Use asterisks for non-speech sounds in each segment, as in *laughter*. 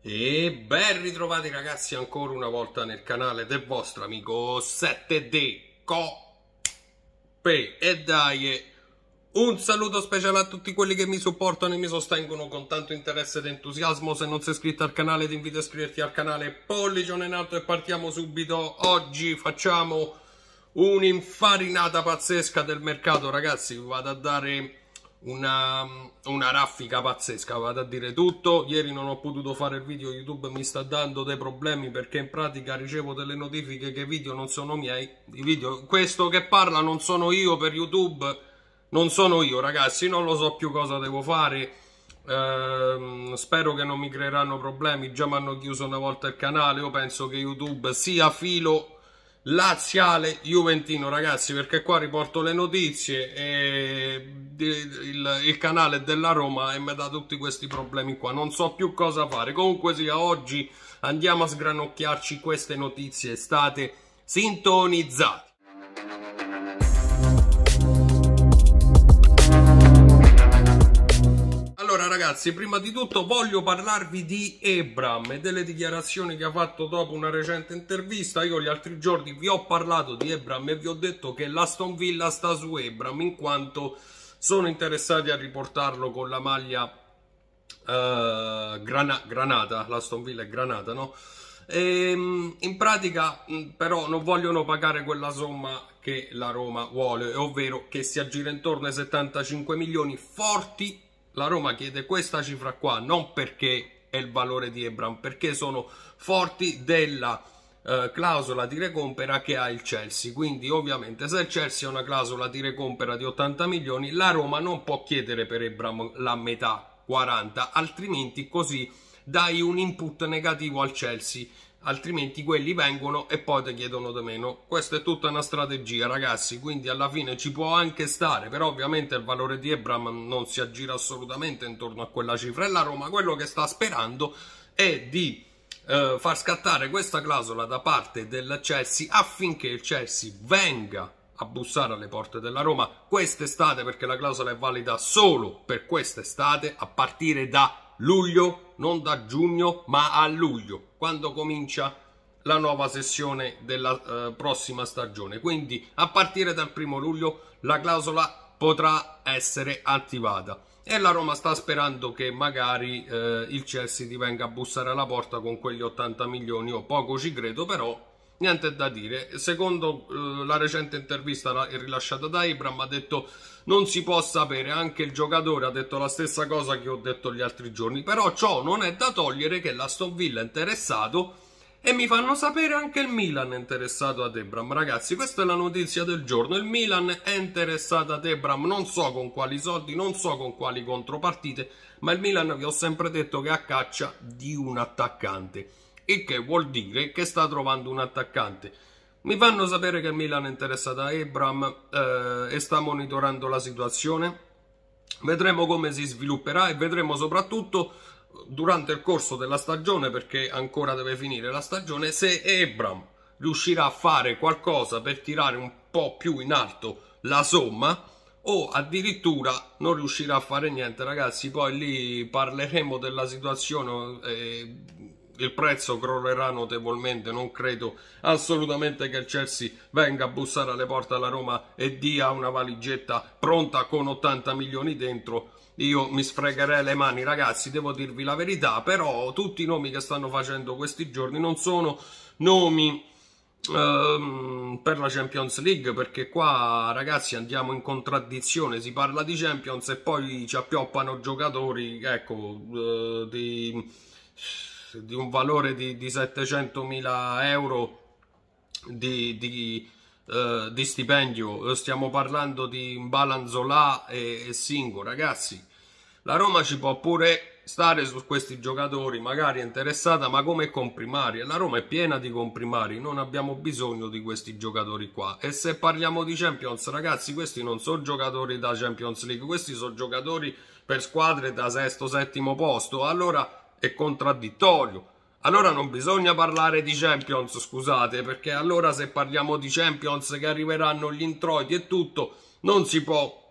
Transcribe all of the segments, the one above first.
E ben ritrovati ragazzi ancora una volta nel canale del vostro amico 7D Coppe E dai, un saluto speciale a tutti quelli che mi supportano e mi sostengono con tanto interesse ed entusiasmo Se non sei iscritto al canale ti invito a iscriverti al canale Pollicione in alto e partiamo subito Oggi facciamo un'infarinata pazzesca del mercato ragazzi Vi vado a dare una, una, raffica pazzesca, vado a dire tutto. Ieri non ho potuto fare il video, YouTube mi sta dando dei problemi perché in pratica ricevo delle notifiche che i video non sono miei. I video, questo che parla non sono io per YouTube, non sono io ragazzi, non lo so più cosa devo fare. Ehm, spero che non mi creeranno problemi. Già mi hanno chiuso una volta il canale. Io penso che YouTube sia filo laziale juventino ragazzi perché qua riporto le notizie e il, il canale della Roma e mi dà tutti questi problemi qua non so più cosa fare comunque sia oggi andiamo a sgranocchiarci queste notizie state sintonizzate ragazzi, prima di tutto voglio parlarvi di Ebram e delle dichiarazioni che ha fatto dopo una recente intervista. Io gli altri giorni vi ho parlato di Ebram e vi ho detto che l'Aston Villa sta su Ebram in quanto sono interessati a riportarlo con la maglia eh, grana, Granata, l'Aston Villa è Granata, no? E, ehm, in pratica però non vogliono pagare quella somma che la Roma vuole, ovvero che si aggira intorno ai 75 milioni forti la Roma chiede questa cifra qua non perché è il valore di Ebram, perché sono forti della eh, clausola di recompera che ha il Chelsea. Quindi ovviamente se il Chelsea ha una clausola di recompera di 80 milioni, la Roma non può chiedere per Ebram la metà, 40, altrimenti così dai un input negativo al Chelsea altrimenti quelli vengono e poi ti chiedono di meno. Questa è tutta una strategia, ragazzi, quindi alla fine ci può anche stare, però ovviamente il valore di Ebram non si aggira assolutamente intorno a quella cifra e la Roma quello che sta sperando è di eh, far scattare questa clausola da parte del Chelsea affinché il Chelsea venga a bussare alle porte della Roma quest'estate perché la clausola è valida solo per quest'estate a partire da luglio non da giugno ma a luglio, quando comincia la nuova sessione della eh, prossima stagione. Quindi a partire dal primo luglio la clausola potrà essere attivata e la Roma sta sperando che magari eh, il Chelsea ti venga a bussare alla porta con quegli 80 milioni, o poco ci credo però niente da dire. Secondo eh, la recente intervista rilasciata da Ibram, ha detto non si può sapere, anche il giocatore ha detto la stessa cosa che ho detto gli altri giorni, però ciò non è da togliere che l'Aston Villa è interessato e mi fanno sapere anche il Milan è interessato ad Ebram. Ragazzi, questa è la notizia del giorno. Il Milan è interessato ad Ebram, non so con quali soldi, non so con quali contropartite, ma il Milan vi ho sempre detto che è a caccia di un attaccante il che vuol dire che sta trovando un attaccante. Mi fanno sapere che Milan è interessata a Ebram eh, e sta monitorando la situazione. Vedremo come si svilupperà e vedremo soprattutto durante il corso della stagione, perché ancora deve finire la stagione, se Ebram riuscirà a fare qualcosa per tirare un po' più in alto la somma o addirittura non riuscirà a fare niente ragazzi poi lì parleremo della situazione eh, il prezzo crollerà notevolmente, non credo assolutamente che il Chelsea venga a bussare alle porte alla Roma e dia una valigetta pronta con 80 milioni dentro io mi sfregherei le mani ragazzi devo dirvi la verità però tutti i nomi che stanno facendo questi giorni non sono nomi ehm, per la Champions League perché qua ragazzi andiamo in contraddizione si parla di Champions e poi ci appioppano giocatori ecco eh, di di un valore di, di mila euro di, di, eh, di, stipendio, stiamo parlando di Balanzolà e, e Singo, ragazzi. La Roma ci può pure stare su questi giocatori, magari interessata, ma come comprimari. La Roma è piena di comprimari, non abbiamo bisogno di questi giocatori qua. E se parliamo di Champions, ragazzi, questi non sono giocatori da Champions League, questi sono giocatori per squadre da sesto, settimo posto. Allora e contraddittorio. Allora non bisogna parlare di Champions, scusate, perché allora se parliamo di Champions che arriveranno gli introiti e tutto, non si può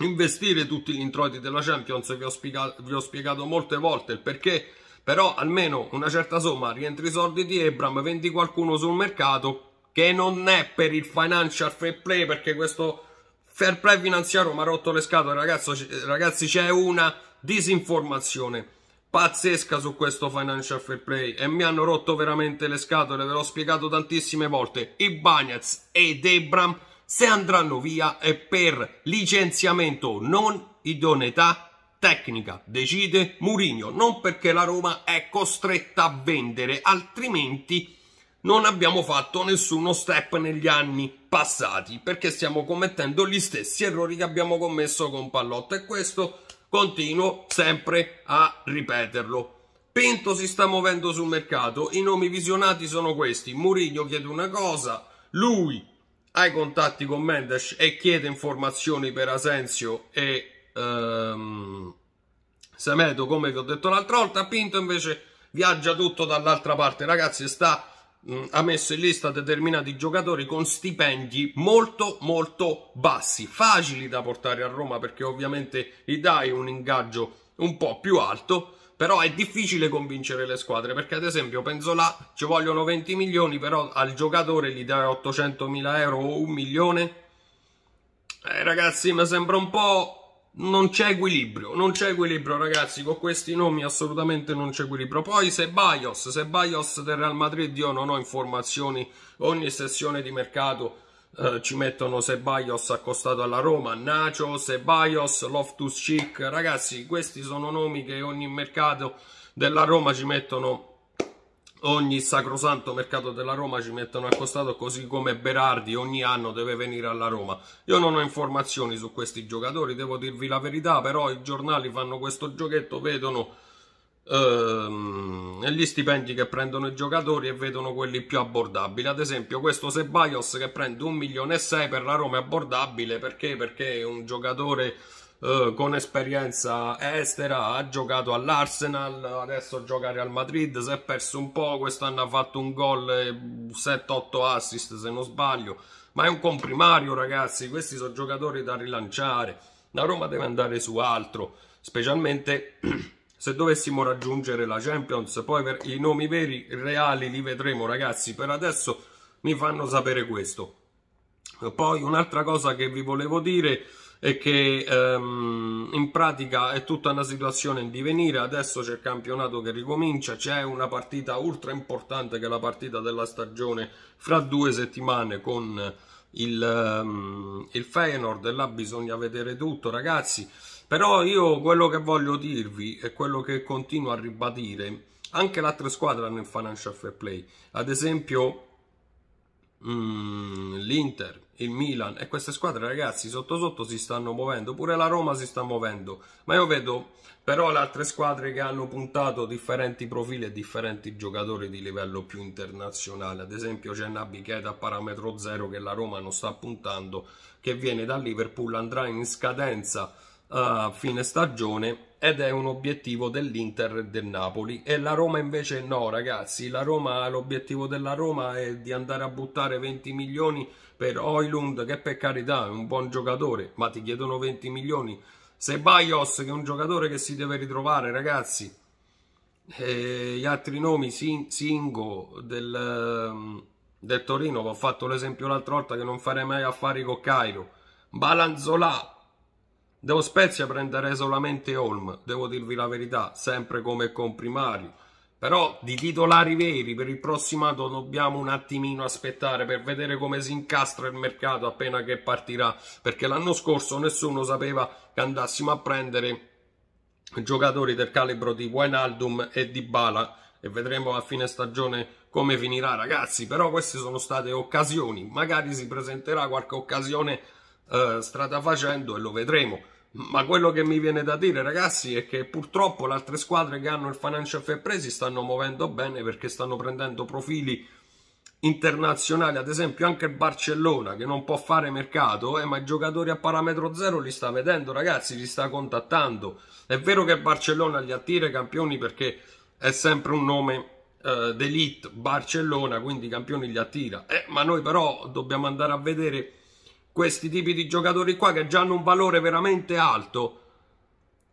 investire tutti gli introiti della Champions, vi ho, spiegato, vi ho spiegato molte volte il perché, però almeno una certa somma rientri i soldi di Ebram, vendi qualcuno sul mercato che non è per il financial fair play perché questo fair play finanziario mi ha rotto le scatole, ragazzo, ragazzi c'è una disinformazione pazzesca su questo financial fair play e mi hanno rotto veramente le scatole, ve l'ho spiegato tantissime volte. I Bagnets ed Ebram se andranno via è per licenziamento non idoneità tecnica, decide Murigno, non perché la Roma è costretta a vendere, altrimenti non abbiamo fatto nessuno step negli anni passati, perché stiamo commettendo gli stessi errori che abbiamo commesso con Pallotto e questo Continuo sempre a ripeterlo. Pinto si sta muovendo sul mercato, i nomi visionati sono questi. Murigno chiede una cosa, lui ha i contatti con Mendes e chiede informazioni per Asensio e ehm, Semedo, come vi ho detto l'altra volta. Pinto invece viaggia tutto dall'altra parte, ragazzi, sta Mm, ha messo in lista determinati giocatori con stipendi molto molto bassi, facili da portare a Roma perché ovviamente gli dai un ingaggio un po' più alto, però è difficile convincere le squadre perché ad esempio penso là ci vogliono 20 milioni, però al giocatore gli dai 800 mila euro o un milione. Eh, ragazzi, mi sembra un po' non c'è equilibrio, non c'è equilibrio ragazzi, con questi nomi assolutamente non c'è equilibrio. Poi Sebaios, Sebaios del Real Madrid io non ho informazioni, ogni sessione di mercato eh, ci mettono Sebaios accostato alla Roma, Nacho, Sebaios, Loftus Chic, ragazzi questi sono nomi che ogni mercato della Roma ci mettono ogni sacrosanto mercato della Roma ci mettono accostato così come Berardi ogni anno deve venire alla Roma io non ho informazioni su questi giocatori devo dirvi la verità però i giornali fanno questo giochetto vedono ehm, gli stipendi che prendono i giocatori e vedono quelli più abbordabili ad esempio questo Sebaios che prende 1 milione e 6 per la Roma è abbordabile perché? perché è un giocatore eh, con esperienza estera, ha giocato all'Arsenal, adesso gioca al Madrid, si è perso un po', quest'anno ha fatto un gol 7-8 assist se non sbaglio, ma è un comprimario ragazzi, questi sono giocatori da rilanciare, la Roma deve andare su altro, specialmente *clears throat* se dovessimo raggiungere la Champions, poi per i nomi veri, reali li vedremo ragazzi, per adesso mi fanno sapere questo. Poi un'altra cosa che vi volevo dire e che ehm, in pratica è tutta una situazione in divenire, adesso c'è il campionato che ricomincia, c'è una partita ultra importante che è la partita della stagione fra due settimane con il, ehm, il Feyenoord, là bisogna vedere tutto ragazzi, però io quello che voglio dirvi e quello che continuo a ribadire, anche le altre squadre hanno il financial fair play, ad esempio mm, l'Inter, il Milan e queste squadre ragazzi sotto sotto si stanno muovendo, pure la Roma si sta muovendo, ma io vedo però le altre squadre che hanno puntato differenti profili e differenti giocatori di livello più internazionale, ad esempio c'è Nabi Keita a parametro zero che la Roma non sta puntando, che viene da Liverpool, andrà in scadenza a eh, fine stagione ed è un obiettivo dell'Inter e del Napoli e la Roma invece no ragazzi la Roma l'obiettivo della Roma è di andare a buttare 20 milioni per Oilund che per carità è un buon giocatore ma ti chiedono 20 milioni se Baios che è un giocatore che si deve ritrovare ragazzi e gli altri nomi Sin Singo del, del Torino ho fatto l'esempio l'altra volta che non farei mai affari con Cairo Balanzolà Devo Spezia prendere solamente Holm, devo dirvi la verità, sempre come comprimario. Però di titolari veri per il prossimo anno dobbiamo un attimino aspettare per vedere come si incastra il mercato appena che partirà, perché l'anno scorso nessuno sapeva che andassimo a prendere giocatori del calibro di Wijnaldum e di Bala e vedremo a fine stagione come finirà ragazzi però queste sono state occasioni magari si presenterà qualche occasione eh, strada facendo e lo vedremo. Ma quello che mi viene da dire, ragazzi, è che purtroppo le altre squadre che hanno il financial fair play si stanno muovendo bene perché stanno prendendo profili internazionali. Ad esempio, anche il Barcellona che non può fare mercato, eh, ma i giocatori a parametro zero li sta vedendo, ragazzi, li sta contattando. È vero che Barcellona li attira i campioni perché è sempre un nome eh, d'elite, Barcellona, quindi i campioni li attira. Eh, ma noi però dobbiamo andare a vedere questi tipi di giocatori qua che già hanno un valore veramente alto,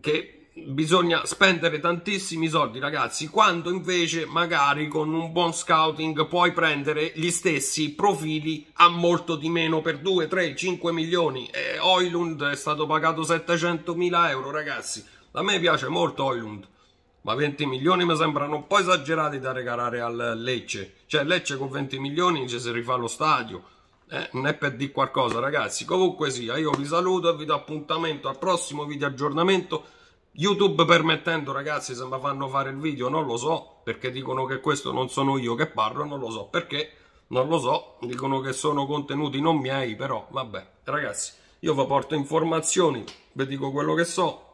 che bisogna spendere tantissimi soldi ragazzi, quando invece magari con un buon scouting puoi prendere gli stessi profili a molto di meno per 2, 3, 5 milioni. E Oilund è stato pagato 700 mila euro ragazzi, a me piace molto Oilund ma 20 milioni mi sembrano un po' esagerati da regalare al Lecce. Cioè Lecce con 20 milioni ci si rifà lo stadio eh, non per di qualcosa ragazzi comunque sia io vi saluto e vi do appuntamento al prossimo video aggiornamento youtube permettendo ragazzi se mi fanno fare il video non lo so perché dicono che questo non sono io che parlo non lo so perché non lo so dicono che sono contenuti non miei però vabbè ragazzi io vi porto informazioni vi dico quello che so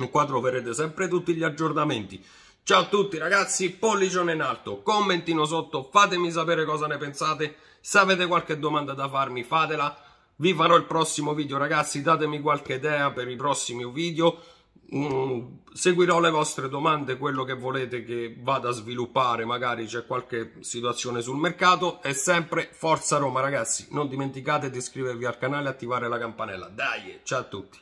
e qua troverete sempre tutti gli aggiornamenti ciao a tutti ragazzi pollicione in alto commentino sotto fatemi sapere cosa ne pensate se avete qualche domanda da farmi, fatela. Vi farò il prossimo video, ragazzi. Datemi qualche idea per i prossimi video. Mm, seguirò le vostre domande, quello che volete che vada a sviluppare, magari c'è qualche situazione sul mercato e sempre Forza Roma ragazzi, non dimenticate di iscrivervi al canale e attivare la campanella, dai, ciao a tutti!